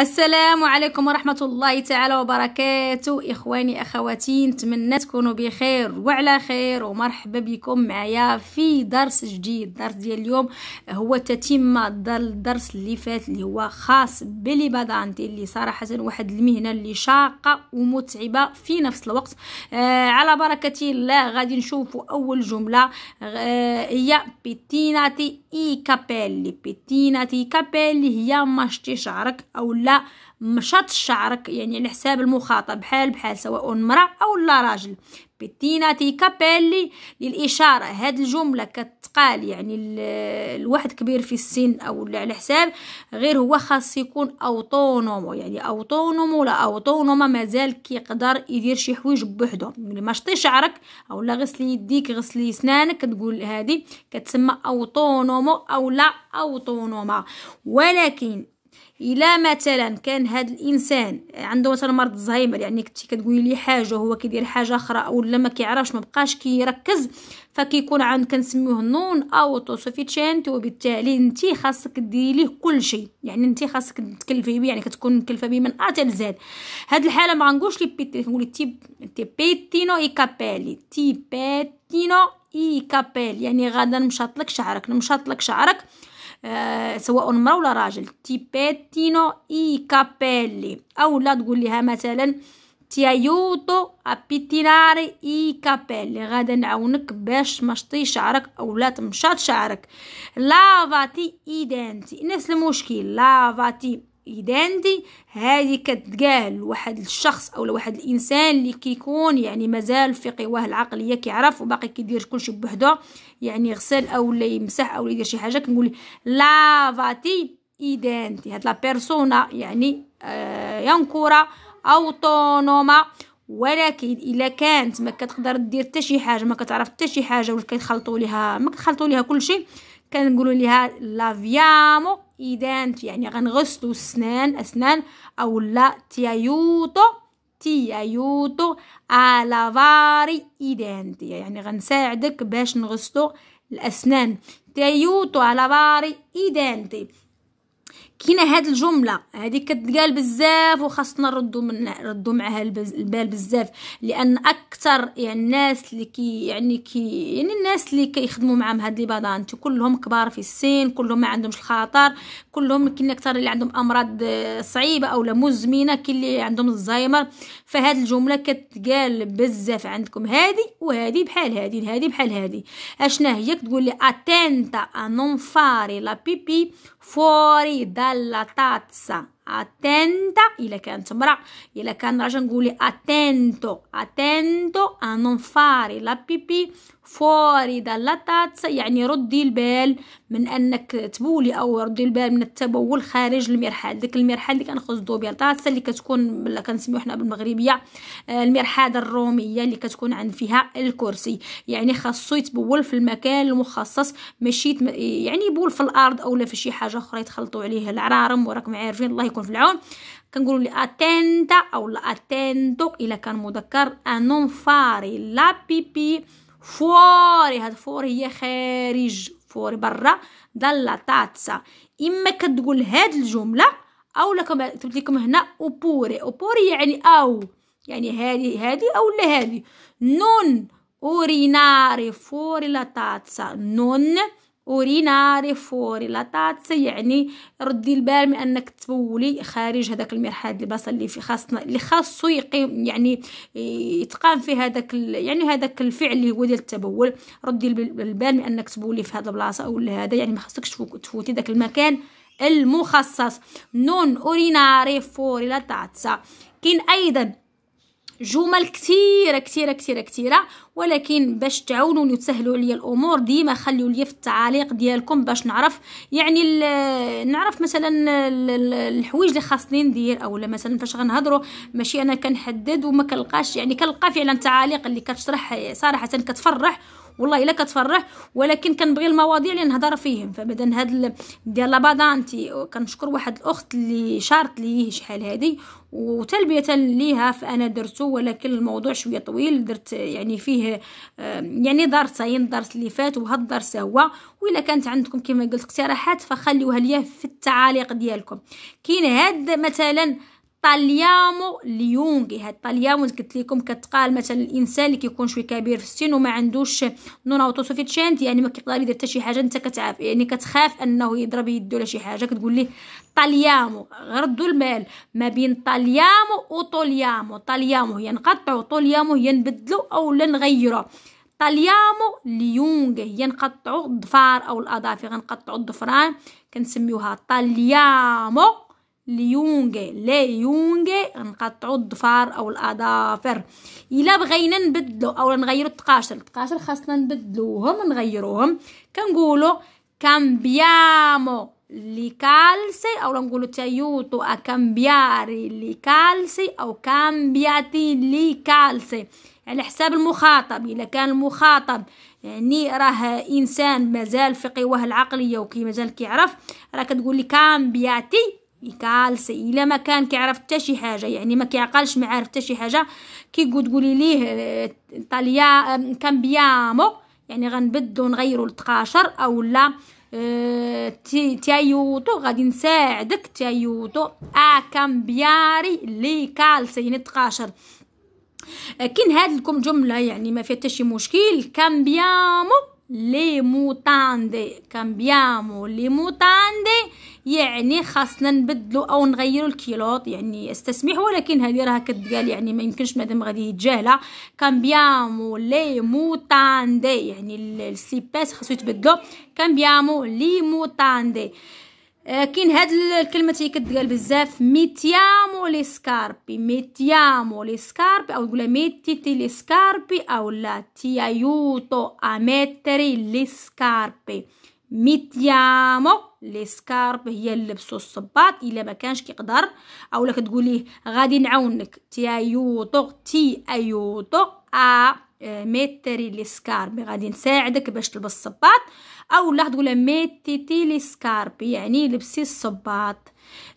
السلام عليكم ورحمة الله تعالى وبركاته إخواني أخواتي نتمنى تكونوا بخير وعلى خير ومرحبا بكم معايا في درس جديد درس ديال اليوم هو تتمة الدرس اللي فات اللي هو خاص بلي بادانتي اللي صراحة واحد المهنة اللي شاقة ومتعبة في نفس الوقت آه على بركة الله غادي نشوفوا أول جملة آه هي بتيناتي اي كابيلي بيتيناتي كابيلي هي مشطي شعرك او لا مشط شعرك يعني على حساب المخاطب بحال بحال سواء مرأة او لا راجل بتيناتي كابيلي للإشارة هاد الجملة كتقال يعني الواحد كبير في السن أو اللي على حساب غير هو خاص يكون أوتونومو يعني أوتونومو ولا أوتونوما مازال كيقدر يدير شي حوايج بوحدو يعني ما شطي شعرك أو لا غسلي يديك غسلي سنانك كتقول هادي كتسمى أوتونومو أو لا أوتونوما ولكن الا مثلا كان هاد الانسان عنده مثلا مرض الزهايمر يعني كنتي كتقولي لي حاجه وهو كيدير حاجه اخرى ولا ما كيعرفش ما بقاش كيركز فكيكون عند كنسميوه نون اوتو سوفيتشينت وبالتالي انت خاصك ديري ليه كل شيء يعني انت خاصك تكلفي بيه يعني كتكون مكلفه بيه من ا حتى زد هاد الحاله ما غنقولش لي بيتي كنقول تي تي بيتينو اي كابيلي تي بيتينو اي كابيل يعني غادا نمشط لك شعرك نمشط لك شعرك آه سواء مرا ولا راجل تي بيتينو اي كابيلي او لا تقول لها مثلا تي ايوتو ابيتيناري اي كابيلي غادا نعاونك باش تمشطي شعرك او لا تمشط شعرك لافاتي ايدنتي نفس المشكل لافاتي ايدانتي هذه كتقال لواحد الشخص او لواحد الانسان اللي كيكون يعني مازال في قواه العقليه كيعرف وباقي كيدير كلشي بوحدو يعني يغسل او لا يمسح او يدير شي حاجه كنقول لافاتي ايدانتي هاد لا بيرسونا يعني آه ينكره اوتونوما ولكن الا كانت ما كتقدر دير حتى شي حاجه ما كتعرف حتى شي حاجه ولا كيخلطوا ليها ما كيخلطوا ليها كلشي كنقولوا ليها لافيامو ايدانت يعني غنغسلو السنان اسنان او لا تيايوتو تيايوتو فاري ايدانت يعني غنساعدك باش نغسلو الاسنان تيوتو فاري ايدانتي كاينه هاد الجمله هذه كتقال بزاف وخاصنا نردو نردوا معها البال بزاف لان اكثر يعني الناس اللي كي يعني كي يعني الناس اللي كيخدموا معاهم هاد لي كلهم كبار في السن كلهم ما عندهمش الخطر كلهم كاين اكثر اللي عندهم امراض صعيبه اولا مزمنه كاين اللي عندهم الزهايمر فهاد الجمله كتقال بزاف عندكم هذه وهذه بحال هذه هذه بحال هذه اشنا هي كتقول لي اتينتا انونفاري لا بيبي فوري دا bella tazza attenta إلى كانت امرأة إلى كان راجل نقولي attento attento a non fare la pipì fuori dalla tazza يعني ردي البال من أنك تبولي أو ردي البال من التبول خارج المرحاض ديك المرحاض اللي كنقصدو بها الطاسة اللي كتكون بلا كنسميو حنا بالمغربية المرحاض الرومية اللي كتكون عند فيها الكرسي يعني خاصو يتبول في المكان المخصص ماشي يعني يبول في الأرض أولا في شي حاجة أخرى يتخلطو عليه العرارم وراكم عارفين الله يكون يكون في العون كنقولوا لي اتنتا او اتنتو الا كان مذكر انون فاري لا بيبي فوري هاد فوري هي خارج فوري برا دالا تاتسا اما كتقول هاد الجمله او لكم تبت لكم هنا اوبوري اوبوري يعني او يعني هادي هادي او لا هادي نون اوريناري فوري لا تاتسا نون أوريناري فوري لاطاتس يعني ردي البال من أنك تبولي خارج هذاك المرحاض البصل اللي في خاصنا اللي خاصو يقيم يعني آه، يتقام في هذاك يعني هذاك الفعل اللي هو ديال التبول ردي البال من أنك تبولي في هذا البلاصة أو هذا يعني ما خاصكش تفوتي داك المكان المخصص نون أوريناري فوري لاطاتس كاين أيضا جمل كثيره كثيره كثيره كثيره ولكن باش تعاونوني وتسهلوا لي الامور ديما خليوا لي في التعاليق ديالكم باش نعرف يعني نعرف مثلا الحوايج اللي خاصني ندير اولا مثلا فاش غنهضروا ماشي انا كنحدد وما كنلقاش يعني كنلقى فعلا تعاليق اللي كتشرح صراحه كتفرح والله الا كتفرح ولكن كنبغي المواضيع اللي نهضر فيهم فبدا هاد ديال لابادانتي كنشكر واحد الاخت اللي شارت ليه شحال هادي وتلبيه ليها فانا درته ولكن الموضوع شويه طويل درت يعني فيه يعني درسين درس اللي فات وهاد الدرس هو والا كانت عندكم كما قلت اقتراحات فخليوها ليا في التعاليق ديالكم كاين هاد مثلا طاليامو ليونغ هاد طاليامو قلت لكم كتقال مثلا الانسان اللي كيكون شويه كبير في السن وما عندوش نون اوتوسوفيتشانت يعني ما كيقدر يدير حتى شي حاجه انت كتعاف يعني كتخاف انه يضرب يدو ولا شي حاجه كتقول ليه طاليامو غردوا المال ما بين طاليامو وطوليامو طاليامو هي نقطعو طوليامو هي نبدلو اولا نغيرو طاليامو ليونغ هي نقطعو الضفار او الاظافر نقطعو الضفران كنسميوها طاليامو ليونغي ليونغي غنقطعوا الضفار او الاظافر الا بغينا نبدلو او نغيرو التقاشر التقاشر خاصنا نبدلوهم نغيروهم كنقولوا كامبيامو لي كالسي او نقولوا تايوتو ا كامبياري لي كالسي او كامبياتي لي كالسي على حساب المخاطب الا كان المخاطب يعني راه انسان مازال في قواه العقليه وكي مازال كيعرف راه كتقول لي كامبياتي يكالسي الا ما كان كيعرف حتى شي حاجه يعني ما كيعقلش ما عارف حتى شي حاجه كيقول تقولي ليه آه، طاليا آه، كامبيامو يعني غنبدو نغيرو لتقاشر اولا اه تيايوتو غادي نساعدك تايوتو ا آه، كامبياري لي كالسي يعني تقاشر كاين هاد لكم جمله يعني ما فيها حتى شي مشكل كامبيامو لي موتاندي كامبيامو لي موتاندي يعني خاصنا نبدلو او نغيرو الكيلوط يعني استسمح ولكن هذه راه كتقال يعني ما يمكنش مادام غادي يتجاهلها كامبيامو لي موطاندي يعني السيباس خاصو يتبدلو كامبيامو لي موتاندي آه، كاين هاد الكلمه هي كتقال بزاف ميتيامو لي سكاربي ميتيامو لي سكاربي او يقولها ميتيتي لي سكاربي او لا تيايوتو اميتري لي سكاربي ميتيامو لي سكارب هي لبسو الصباط الا ما كانش كيقدر اولا كتقولي غادي نعاونك تيايوطو تي ايوطو ا ميتري لي سكارب غادي نساعدك باش تلبس الصباط اولا تقولها ميتيتي لي سكارب يعني لبسي الصباط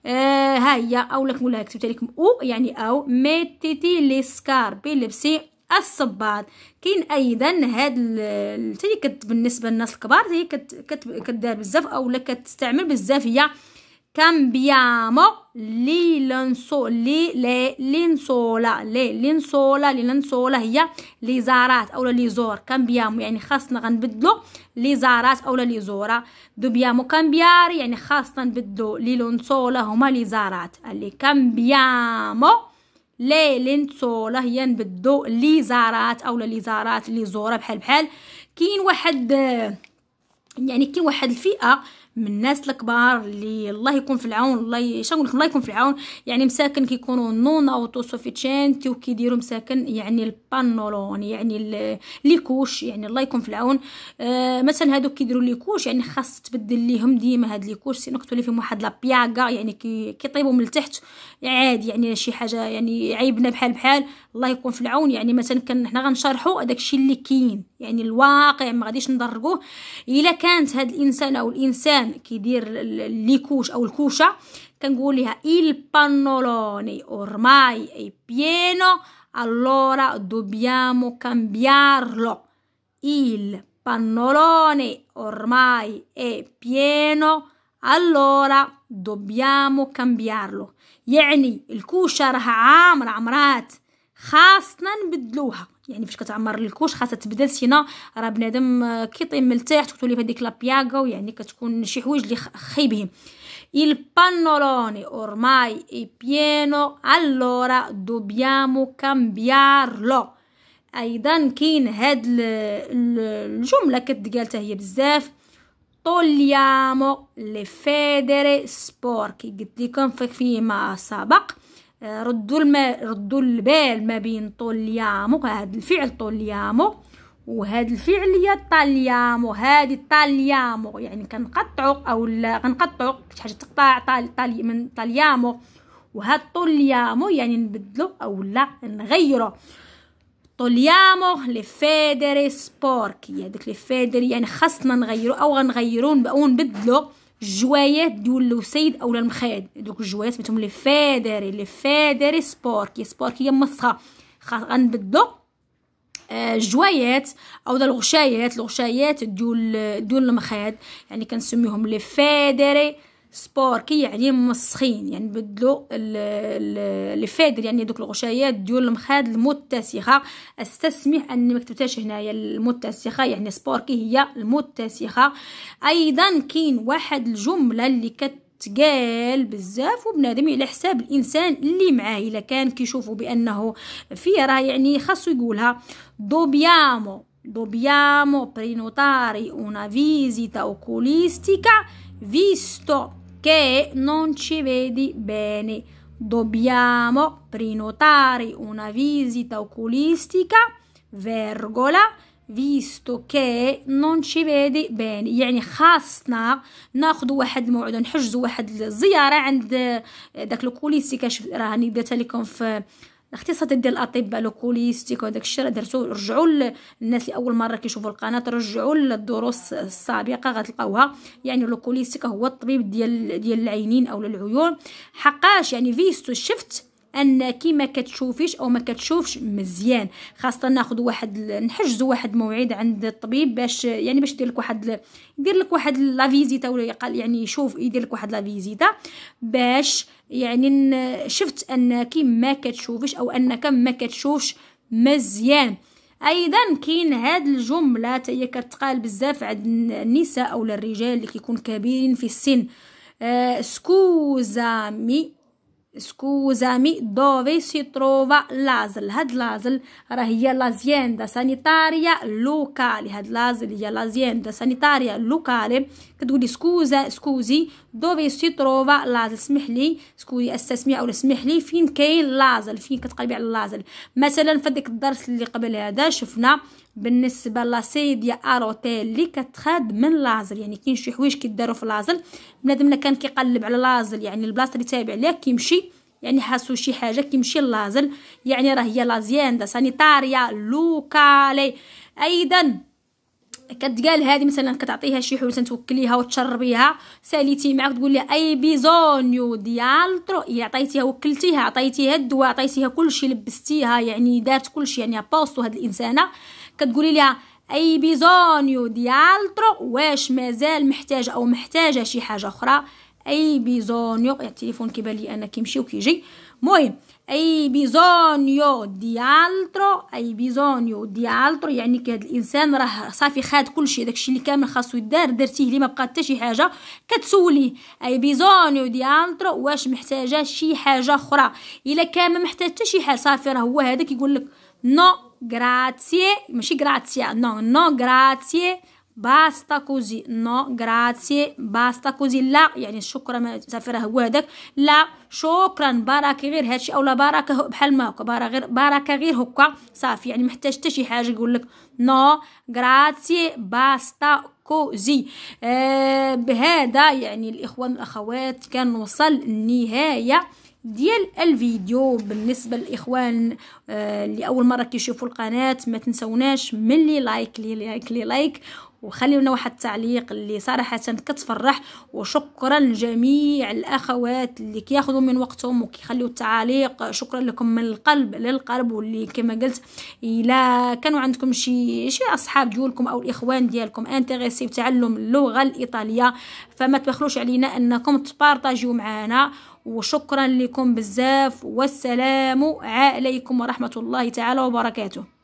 آه ها هي اولا كنقولها كتبت لكم او يعني او ميتيتي لي سكارب لبسي الصباط كاين ايضا هاد اللي كت بالنسبه للناس الكبار هي كدار بزاف اولا كتستعمل بزاف هي كامبيامو لي لينسولا لي لينسولا لي لينسولا هي لي زارات اولا لي زور كامبيامو يعني خاصنا غنبدلو لي زارات اولا لي زورا دوبيامو كامبياري يعني خاصنا نبدلو لي لونسولا هما لي زارات اللي كامبيامو لي لينتو لهين بالضوء ليزارات اولا ليزارات ليزوره بحال بحال كاين واحد يعني كاين واحد الفئه من الناس الكبار اللي الله يكون في العون الله شنو الله يكون في العون يعني مساكن كيكونوا نون اوتو سوفيتشينتي وكيديروا مساكن يعني البانولون يعني لي كوش يعني الله يكون في العون آه مثلا هادوك كيديروا لي كوش يعني خاص تبدل ليهم ديما هاد لي كوش سينو كتولي فيهم واحد لابياكا يعني كيطيبوا من التحت عادي يعني شي حاجه يعني عيبنا بحال بحال الله يكون في العون يعني مثلا كان حنا غنشرحوا داكشي اللي كاين يعني الواقع ما غاديش ندرقوه الا كانت هاد الانسان او الانسان الانسان كيدير ليكوش او الكوشه كنقول لها il pannolone ormai è pieno allora dobbiamo cambiarlo il pannolone ormai è pieno allora dobbiamo cambiarlo يعني الكوشه راها عامره عمرات خاصنا نبدلوها يعني فاش كتعمر الكوش خاصها تبدا سينا راه بنادم آه، من التحت كتولي في هذيك لابياغا ويعني كتكون شي حوايج اللي خايبين Il pannolone ormai è pieno, allora dobbiamo cambiarlo. ايضا كاين هاد الجمله كتقال هي بزاف طوليامو لي فيدري سبور كي قلت لكم فيه ما سبق آه، ردوا الما ردوا البال ما بين طوليامو هاد الفعل طوليامو وهذا الفعل هي طاليامو هادي طاليامو يعني كنقطعو اولا كنقطعو شي حاجه تقطع طال من طاليامو وهاد طوليامو يعني نبدلو اولا نغيرو طوليامو لي فيدري سبورك كي داك لي فيدري يعني خاصنا نغيرو او غنغيرو او نبدلو جوايات ديال الوسيد اولا المخاد دوك الجوايات سميتهم لي فادري لي فادري سبوركي سبوركي مصخه غنبدلو الجوايات آه، او الغشايات الغشايات ديال ديال المخاد يعني كنسميهم لي فادري سبور كي يعني موسخين يعني بدلو الفادر يعني دوك الغشايات ديال المخاد المتسخه استسمح اني ما كتبتهاش هنايا المتسخه يعني سبور كي هي المتسخه ايضا كاين واحد الجمله اللي كت تقال بزاف وبنادم على حساب الانسان اللي معاه الا كان كيشوفو بانه فيه راه يعني خاصو يقولها دوبيامو dobbiamo prenotare una visita oculistica فيستو che non ci vedi bene. Dobbiamo prenotare una visita oculistica, vergola, visto che non ci vedi bene يعني خاصنا ناخذ واحد الموعد نحجزوا واحد الزياره عند داك لوكوليسي كشف راه درتها لكم في الاختصاصات ديال الاطباء لو كوليستيك وداك الشيء راه درتو رجعوا للناس اللي اول مره كيشوفوا القناه رجعوا للدروس السابقه غتلقاوها يعني لو كوليستيك هو الطبيب ديال ديال العينين او العيون حقاش يعني فيستو شفت انك ما كتشوفيش او ما كتشوفش مزيان خاصه ناخذ واحد نحجزوا واحد موعد عند الطبيب باش يعني باش يدير لك واحد يدير لك واحد لا فيزيتا ولا قال يعني يشوف يدير لك واحد لا فيزيتا باش يعني شفت انك ما كتشوفش او انك ما كتشوفش مزيان ايضا كاين هاد الجمله هي كتقال بزاف عند النساء او الرجال اللي كيكون كبيرين في السن آه، سكوزامي سكوزامي دوفي سي تروفا لازل هاد لازل راه هي لازياندا سانيتاريا لوكالي هاد لازل هي لازياندا سانيتاريا لوكالي كتقولي سكوزا سكوزي دوفي سي تروفا لازل سمح لي سكوزي استسمع او سمح لي فين كاين لازل فين كتقلبي على لازل مثلا في ديك الدرس اللي قبل هذا شفنا بالنسبه لاسي اروتيل اللي كتخاد من لازل يعني كاين شي حوايج كيداروا في لازل بنادم كان كيقلب على لازل يعني البلاصه اللي تابع ليها كيمشي يعني حاسو شي حاجه كيمشي لازل يعني راه هي دا سانيتاريا لوكالي ايضا كتقال هذه مثلا كتعطيها شي حوت توكليها وتشربيها ساليتي معاك تقول لها اي بيزونيو ديال هي إيه، عطيتيها وكلتيها عطيتيها الدواء عطيتيها كلشي لبستيها يعني دارت كلشي يعني بوستو هاد الانسانه كتقولي لها اي بيزونيو ديال واش مازال محتاجه او محتاجه شي حاجه اخرى اي بيزون يو التليفون كيبان انا كيمشي وكيجي مهم اي بيزونيو دي اي بيزونيو دي يعني كهاد الانسان راه صافي خاد كلشي داكشي اللي كامل خاصو يدار درتيه ليه ما بقى حتى شي حاجه كتسوليه اي بيزونيو دي واش محتاجه شي حاجه اخرى الا كان ما محتاج حتى شي حاجه صافي راه هو هذاك يقول لك نو غراتسي ماشي غراتسي نو نو غراتسي باستا كوزي نو غراتسي باستا كوزي لا يعني شكرا سافر هو هذاك لا شكرا بارك غير هادشي او لا بارك بحال ما هكا بارك غير بارك غير هكا صافي يعني محتاج حتى شي حاجه يقول لك نو غراتسي باستا كوزي آه بهذا يعني الاخوان والاخوات كنوصل النهايه ديال الفيديو بالنسبه للاخوان آه اللي اول مره كيشوفوا القناه ما تنسوناش ملي لايك لي لايك لي لايك وخليونا لنا واحد التعليق اللي صراحه كتفرح وشكرا لجميع الاخوات اللي كياخذوا من وقتهم وكيخليوا التعاليق شكرا لكم من القلب للقلب واللي كما قلت الا كانوا عندكم شي شي اصحاب ديالكم او الاخوان ديالكم انتريسي بتعلم اللغه الايطاليه فما تبخلوش علينا انكم تبارطاجيو معنا وشكرا لكم بزاف والسلام عليكم ورحمه الله تعالى وبركاته